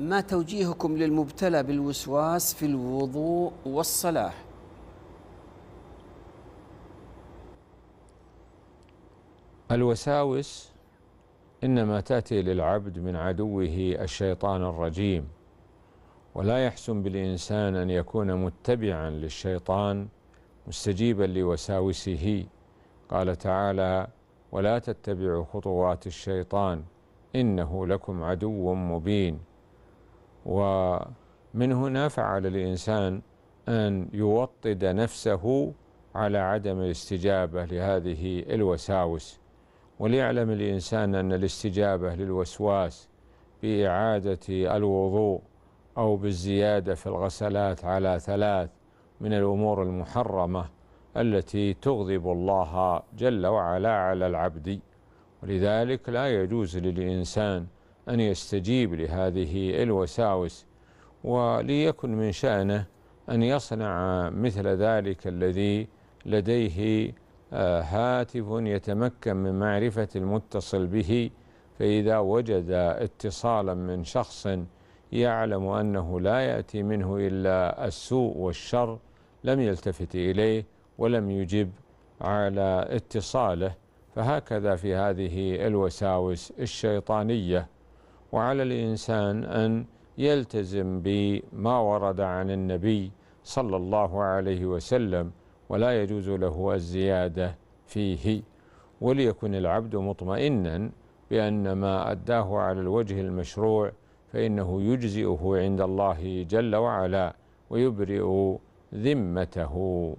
ما توجيهكم للمبتلى بالوسواس في الوضوء والصلاة الوساوس إنما تأتي للعبد من عدوه الشيطان الرجيم ولا يحسن بالإنسان أن يكون متبعا للشيطان مستجيبا لوساوسه قال تعالى ولا تتبعوا خطوات الشيطان إنه لكم عدو مبين ومن هنا فعلى الإنسان أن يوطد نفسه على عدم الاستجابة لهذه الوساوس وليعلم الإنسان أن الاستجابة للوسواس بإعادة الوضوء أو بالزيادة في الغسلات على ثلاث من الأمور المحرمة التي تغضب الله جل وعلا على العبد ولذلك لا يجوز للإنسان أن يستجيب لهذه الوساوس وليكن من شأنه أن يصنع مثل ذلك الذي لديه آه، هاتف يتمكن من معرفة المتصل به فإذا وجد اتصالا من شخص يعلم أنه لا يأتي منه إلا السوء والشر لم يلتفت إليه ولم يجب على اتصاله فهكذا في هذه الوساوس الشيطانيه وعلى الإنسان أن يلتزم بما ورد عن النبي صلى الله عليه وسلم ولا يجوز له الزيادة فيه وليكن العبد مطمئنا بأن ما أداه على الوجه المشروع فإنه يجزئه عند الله جل وعلا ويبرئ ذمته